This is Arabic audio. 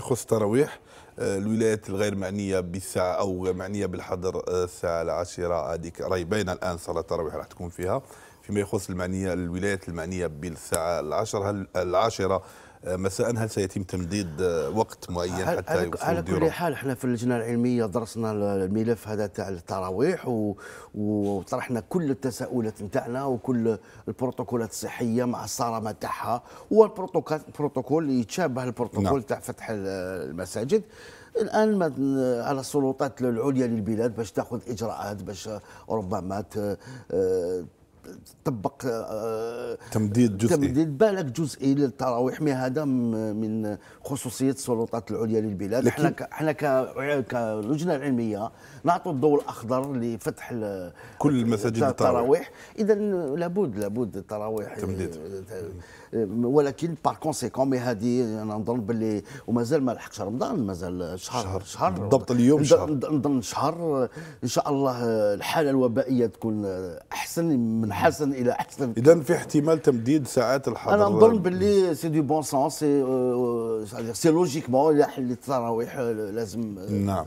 يخص تراويح آه، الولايات الغير معنيه بالساعه او معنيه بالحظر آه، الساعه العاشره هذيك راهي باينه الان صلاه التراويح راح تكون فيها فيما يخص المعنيه الولايات المعنيه بالساعه العشر هل العاشره آه، مساء هل سيتم تمديد آه، وقت معين حتى على, على كل حال احنا في اللجنه العلميه درسنا الملف هذا تاع التراويح و... وطرحنا كل التساؤلات نتاعنا وكل البروتوكولات الصحيه مع الصرامه تاعها والبروتوكول يتشابه البروتوكول نعم. تاع فتح المساجد الان على السلطات العليا للبلاد باش تاخذ اجراءات باش ربما آه، طبق آه، تمديد جزئي تمديد بالك جزئي للتراويح ما هذا من خصوصيه السلطات العليا للبلاد احنا احنا كلجنه علميه نعطوا الضوء الاخضر لفتح كل مساجد التراويح اذا لابد لابد التراويح تمديد ولكن بار كونسيكون مي هذه انا نظن باللي ومازال ما لحقش رمضان مازال شهر شهر, شهر بالضبط اليوم شهر نظن شهر ان شاء الله الحاله الوبائيه تكون احسن من حسن الى احسن اذا في احتمال تمديد ساعات الحضر انا نظن باللي سي دو بون سونس سي لوجيكمون اللي التراويح لازم نعم